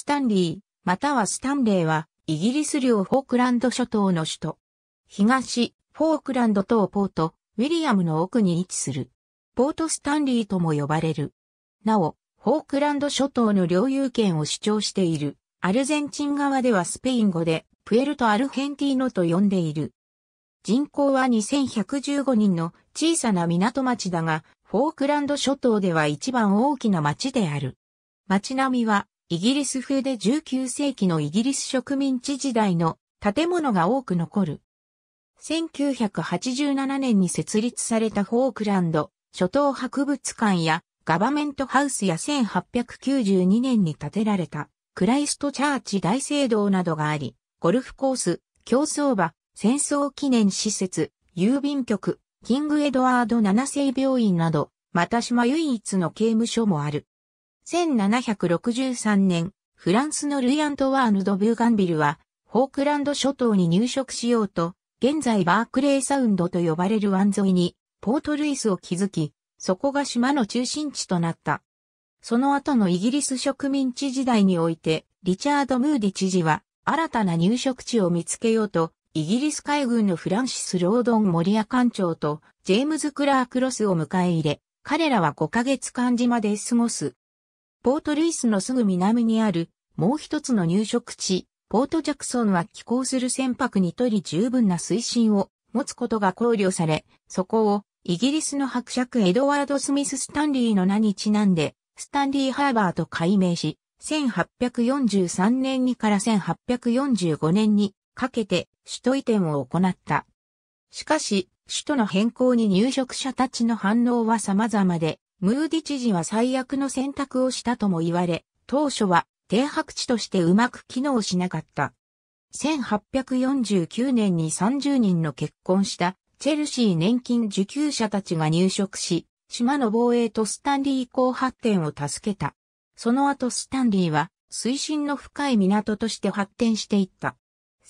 スタンリー、またはスタンレーは、イギリス領フォークランド諸島の首都。東、フォークランド島ポート、ウィリアムの奥に位置する。ポートスタンリーとも呼ばれる。なお、フォークランド諸島の領有権を主張している。アルゼンチン側ではスペイン語で、プエルト・アルヘンティーノと呼んでいる。人口は2115人の小さな港町だが、フォークランド諸島では一番大きな町である。町並みはイギリス風で19世紀のイギリス植民地時代の建物が多く残る。1987年に設立されたフォークランド諸島博物館やガバメントハウスや1892年に建てられたクライストチャーチ大聖堂などがあり、ゴルフコース、競走場、戦争記念施設、郵便局、キングエドワード7世病院など、また島唯一の刑務所もある。1763年、フランスのルイ・アントワーヌ・ド・ブーガンビルは、フォークランド諸島に入植しようと、現在バークレーサウンドと呼ばれる湾沿いに、ポートルイスを築き、そこが島の中心地となった。その後のイギリス植民地時代において、リチャード・ムーディ知事は、新たな入植地を見つけようと、イギリス海軍のフランシス・ロードン・モリア艦長と、ジェームズ・クラーク・ロスを迎え入れ、彼らは5ヶ月間島で過ごすポートルイスのすぐ南にある、もう一つの入植地、ポートジャクソンは寄港する船舶にとり十分な水深を持つことが考慮され、そこをイギリスの伯爵エドワード・スミス・スタンリーの名にちなんで、スタンリー・ハーバーと改名し、1843年にから1845年にかけて首都移転を行った。しかし、首都の変更に入植者たちの反応は様々で、ムーディ知事は最悪の選択をしたとも言われ、当初は停泊地としてうまく機能しなかった。1849年に30人の結婚したチェルシー年金受給者たちが入植し、島の防衛とスタンリー港発展を助けた。その後スタンリーは水深の深い港として発展していった。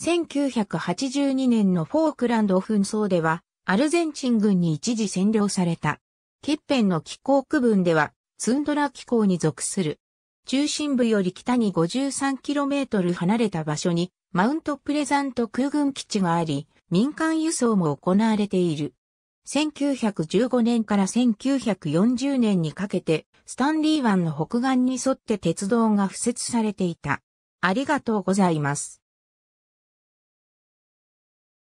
1982年のフォークランド紛争では、アルゼンチン軍に一時占領された。欠片の気候区分では、ツンドラ気候に属する。中心部より北に 53km 離れた場所に、マウントプレザント空軍基地があり、民間輸送も行われている。1915年から1940年にかけて、スタンリー湾の北岸に沿って鉄道が敷設されていた。ありがとうございます。